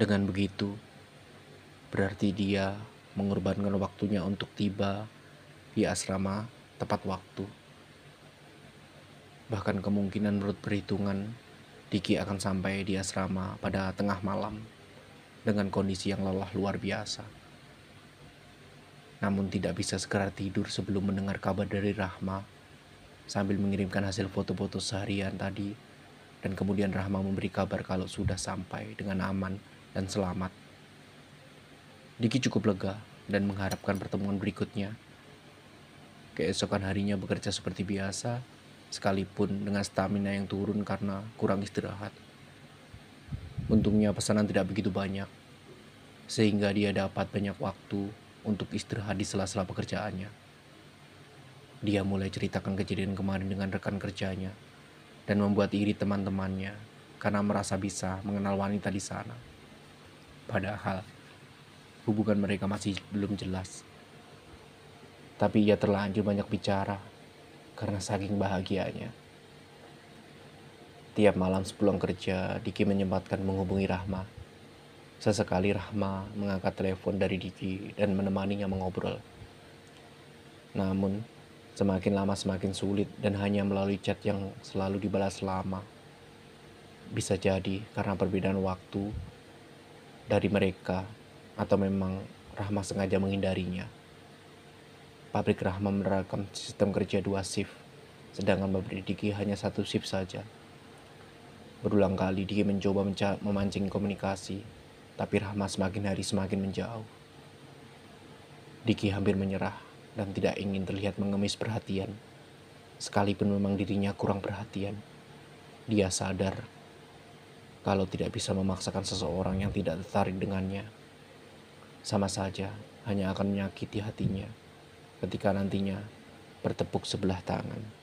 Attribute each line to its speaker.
Speaker 1: Dengan begitu, berarti dia mengorbankan waktunya untuk tiba di asrama tepat waktu. Bahkan kemungkinan menurut perhitungan, Diki akan sampai di asrama pada tengah malam dengan kondisi yang lelah luar biasa. Namun tidak bisa segera tidur sebelum mendengar kabar dari Rahma sambil mengirimkan hasil foto-foto seharian tadi dan kemudian Rahma memberi kabar kalau sudah sampai dengan aman dan selamat. Diki cukup lega dan mengharapkan pertemuan berikutnya. Keesokan harinya bekerja seperti biasa, sekalipun dengan stamina yang turun karena kurang istirahat. Untungnya pesanan tidak begitu banyak, sehingga dia dapat banyak waktu untuk istirahat di sela-sela pekerjaannya. Dia mulai ceritakan kejadian kemarin dengan rekan kerjanya dan membuat iri teman-temannya karena merasa bisa mengenal wanita di sana padahal hubungan mereka masih belum jelas. Tapi ia terlanjur banyak bicara karena saking bahagianya. Tiap malam sebelum kerja, Diki menyempatkan menghubungi Rahma. Sesekali Rahma mengangkat telepon dari Diki dan menemaninya mengobrol. Namun, semakin lama semakin sulit dan hanya melalui chat yang selalu dibalas lama. Bisa jadi karena perbedaan waktu dari mereka atau memang Rahma sengaja menghindarinya. Pabrik Rahma menerapkan sistem kerja dua shift, sedangkan pabrik Diki hanya satu shift saja. Berulang kali Diki mencoba memancing komunikasi, tapi Rahma semakin hari semakin menjauh. Diki hampir menyerah dan tidak ingin terlihat mengemis perhatian. Sekalipun memang dirinya kurang perhatian, dia sadar kalau tidak bisa memaksakan seseorang yang tidak tertarik dengannya. Sama saja, hanya akan menyakiti hatinya ketika nantinya bertepuk sebelah tangan.